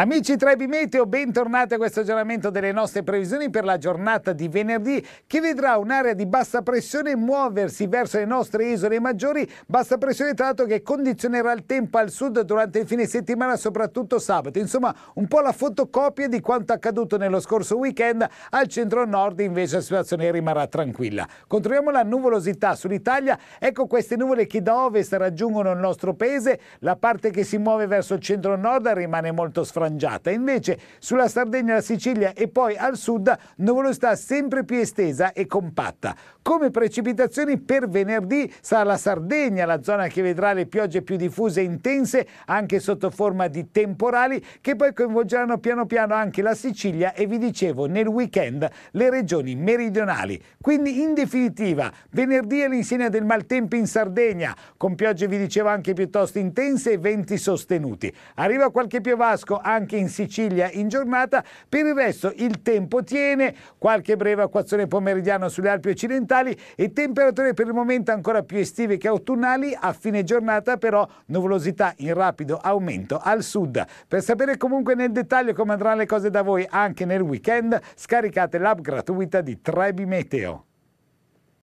Amici Trebi Meteo, bentornati a questo aggiornamento delle nostre previsioni per la giornata di venerdì che vedrà un'area di bassa pressione muoversi verso le nostre isole maggiori, bassa pressione tra l'altro che condizionerà il tempo al sud durante il fine settimana, soprattutto sabato. Insomma, un po' la fotocopia di quanto accaduto nello scorso weekend, al centro-nord invece la situazione rimarrà tranquilla. Controlliamo la nuvolosità sull'Italia, ecco queste nuvole che da ovest raggiungono il nostro paese, la parte che si muove verso il centro-nord rimane molto sfragilitata frangiata. Invece sulla Sardegna, la Sicilia e poi al sud nuvolosità sempre più estesa e compatta. Come precipitazioni per venerdì sarà la Sardegna la zona che vedrà le piogge più diffuse e intense anche sotto forma di temporali che poi coinvolgeranno piano piano anche la Sicilia e vi dicevo nel weekend le regioni meridionali. Quindi in definitiva venerdì all'insegna del maltempo in Sardegna con piogge vi dicevo anche piuttosto intense e venti sostenuti. Arriva qualche piovasco anche in Sicilia in giornata. Per il resto il tempo tiene, qualche breve acquazzone pomeridiana sulle Alpi occidentali e temperature per il momento ancora più estive che autunnali. A fine giornata però nuvolosità in rapido aumento al sud. Per sapere comunque nel dettaglio come andranno le cose da voi anche nel weekend, scaricate l'app gratuita di Trebi Meteo.